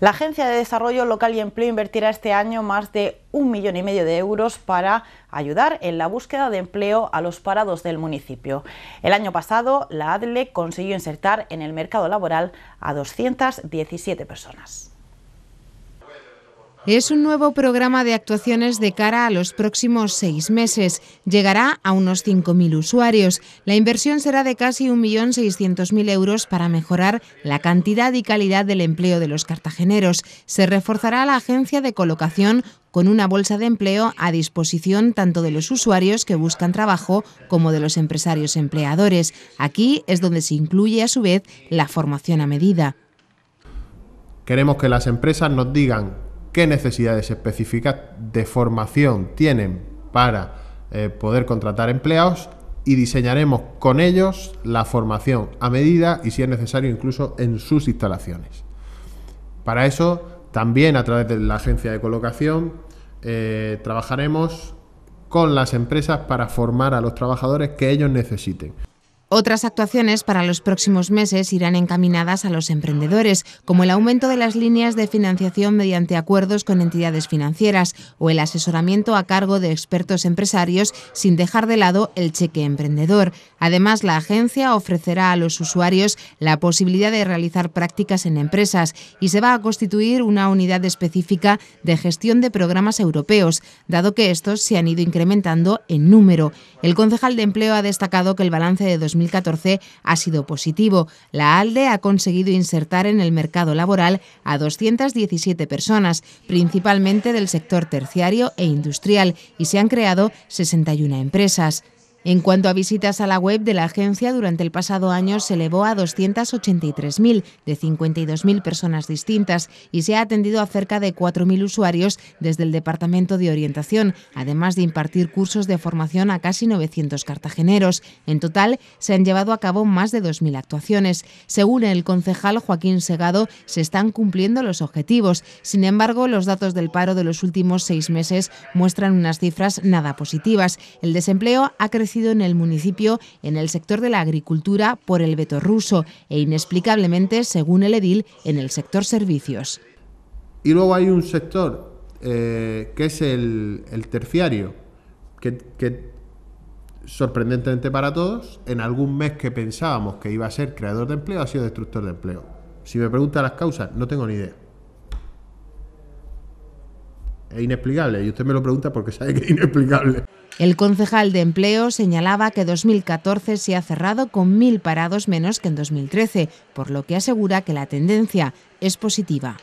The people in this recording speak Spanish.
La Agencia de Desarrollo Local y Empleo invertirá este año más de un millón y medio de euros para ayudar en la búsqueda de empleo a los parados del municipio. El año pasado, la ADLE consiguió insertar en el mercado laboral a 217 personas. Es un nuevo programa de actuaciones de cara a los próximos seis meses. Llegará a unos 5.000 usuarios. La inversión será de casi 1.600.000 euros para mejorar la cantidad y calidad del empleo de los cartageneros. Se reforzará la agencia de colocación con una bolsa de empleo a disposición tanto de los usuarios que buscan trabajo como de los empresarios empleadores. Aquí es donde se incluye a su vez la formación a medida. Queremos que las empresas nos digan qué necesidades específicas de formación tienen para eh, poder contratar empleados y diseñaremos con ellos la formación a medida y si es necesario incluso en sus instalaciones. Para eso también a través de la agencia de colocación eh, trabajaremos con las empresas para formar a los trabajadores que ellos necesiten. Otras actuaciones para los próximos meses irán encaminadas a los emprendedores, como el aumento de las líneas de financiación mediante acuerdos con entidades financieras o el asesoramiento a cargo de expertos empresarios sin dejar de lado el cheque emprendedor. Además, la agencia ofrecerá a los usuarios la posibilidad de realizar prácticas en empresas y se va a constituir una unidad específica de gestión de programas europeos, dado que estos se han ido incrementando en número. El concejal de empleo ha destacado que el balance de 2020 2014 ha sido positivo. La ALDE ha conseguido insertar en el mercado laboral a 217 personas, principalmente del sector terciario e industrial, y se han creado 61 empresas. En cuanto a visitas a la web de la agencia, durante el pasado año se elevó a 283.000 de 52.000 personas distintas y se ha atendido a cerca de 4.000 usuarios desde el Departamento de Orientación, además de impartir cursos de formación a casi 900 cartageneros. En total, se han llevado a cabo más de 2.000 actuaciones. Según el concejal Joaquín Segado, se están cumpliendo los objetivos. Sin embargo, los datos del paro de los últimos seis meses muestran unas cifras nada positivas. El desempleo ha crecido en el municipio en el sector de la agricultura por el veto ruso e inexplicablemente, según el edil, en el sector servicios. Y luego hay un sector eh, que es el, terciario, que, que sorprendentemente para todos, en algún mes que pensábamos que iba a ser creador de empleo, ha sido destructor de empleo. Si me preguntan las causas, no tengo ni idea es inexplicable. Y usted me lo pregunta porque sabe que es inexplicable. El concejal de empleo señalaba que 2014 se ha cerrado con mil parados menos que en 2013, por lo que asegura que la tendencia es positiva.